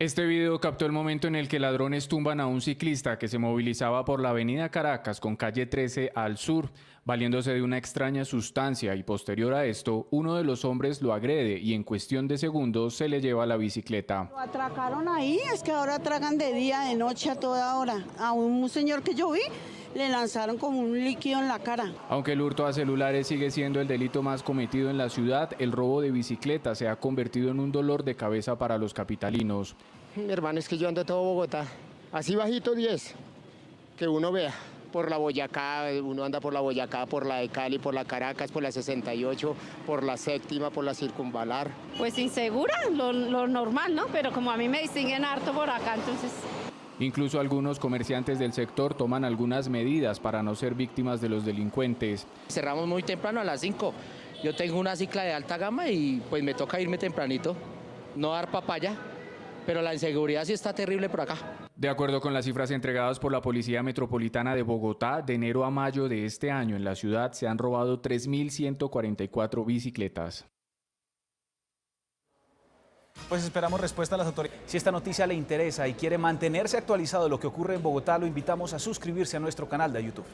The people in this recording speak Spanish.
Este video captó el momento en el que ladrones tumban a un ciclista que se movilizaba por la avenida Caracas con calle 13 al sur, valiéndose de una extraña sustancia y posterior a esto, uno de los hombres lo agrede y en cuestión de segundos se le lleva la bicicleta. Lo atracaron ahí, es que ahora tragan de día, de noche, a toda hora, a un señor que yo vi le lanzaron como un líquido en la cara. Aunque el hurto a celulares sigue siendo el delito más cometido en la ciudad, el robo de bicicleta se ha convertido en un dolor de cabeza para los capitalinos. Mi hermano, es que yo ando todo Bogotá, así bajito 10, que uno vea por la Boyacá, uno anda por la Boyacá, por la de Cali, por la Caracas, por la 68, por la séptima, por la circunvalar. Pues insegura, lo, lo normal, ¿no? Pero como a mí me distinguen harto por acá, entonces Incluso algunos comerciantes del sector toman algunas medidas para no ser víctimas de los delincuentes. Cerramos muy temprano a las 5. Yo tengo una cicla de alta gama y pues me toca irme tempranito, no dar papaya, pero la inseguridad sí está terrible por acá. De acuerdo con las cifras entregadas por la Policía Metropolitana de Bogotá, de enero a mayo de este año en la ciudad se han robado 3.144 bicicletas. Pues esperamos respuesta a las autoridades. Si esta noticia le interesa y quiere mantenerse actualizado de lo que ocurre en Bogotá, lo invitamos a suscribirse a nuestro canal de YouTube.